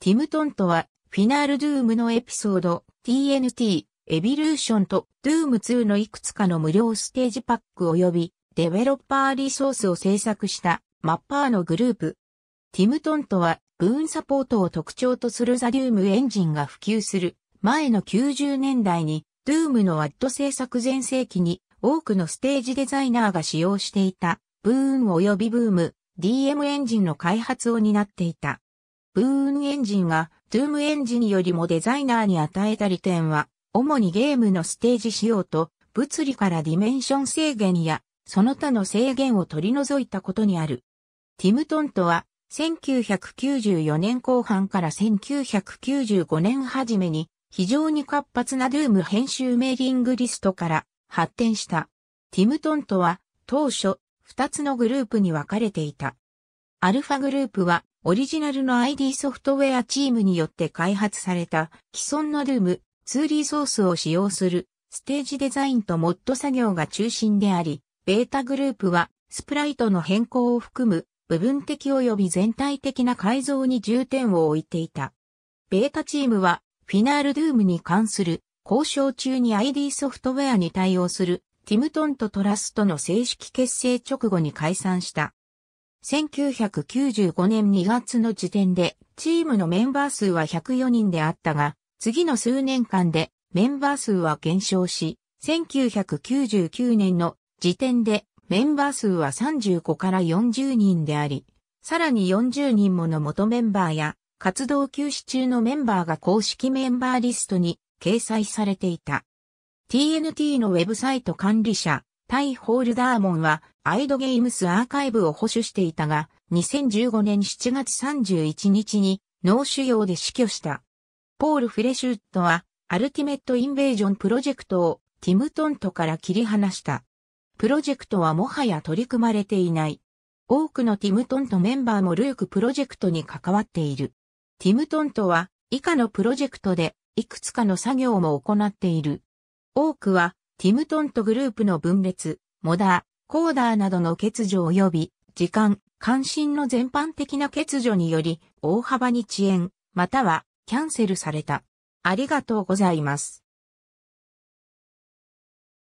ティムトンとは、フィナールドゥームのエピソード、TNT、エビルーションとドゥーム2のいくつかの無料ステージパック及び、デベロッパーリソースを制作したマッパーのグループ。ティムトンとは、ブーンサポートを特徴とするザリウムエンジンが普及する前の90年代に、ドゥームのワット制作前世紀に多くのステージデザイナーが使用していた、ブーン及びブーム、DM エンジンの開発を担っていた。ブーンエンジンがトゥームエンジンよりもデザイナーに与えた利点は、主にゲームのステージ仕様と物理からディメンション制限やその他の制限を取り除いたことにある。ティムトントは1994年後半から1995年初めに非常に活発なドゥーム編集メーリングリストから発展した。ティムトントは当初2つのグループに分かれていた。アルファグループはオリジナルの ID ソフトウェアチームによって開発された既存のルーム、2リソースを使用するステージデザインとモッド作業が中心であり、ベータグループはスプライトの変更を含む部分的及び全体的な改造に重点を置いていた。ベータチームはフィナールドゥームに関する交渉中に ID ソフトウェアに対応するティムトンとトラストの正式結成直後に解散した。1995年2月の時点で、チームのメンバー数は104人であったが、次の数年間でメンバー数は減少し、1999年の時点でメンバー数は35から40人であり、さらに40人もの元メンバーや活動休止中のメンバーが公式メンバーリストに掲載されていた。TNT のウェブサイト管理者タイ・ホールダーモンは、アイドゲームスアーカイブを保守していたが、2015年7月31日に脳腫瘍で死去した。ポール・フレシュットは、アルティメット・インベージョンプロジェクトをティムトントから切り離した。プロジェクトはもはや取り組まれていない。多くのティムトントメンバーもルークプロジェクトに関わっている。ティムトントは以下のプロジェクトでいくつかの作業も行っている。多くはティムトントグループの分裂、モダー、コーダーなどの欠如及び、時間、関心の全般的な欠如により、大幅に遅延、または、キャンセルされた。ありがとうございます。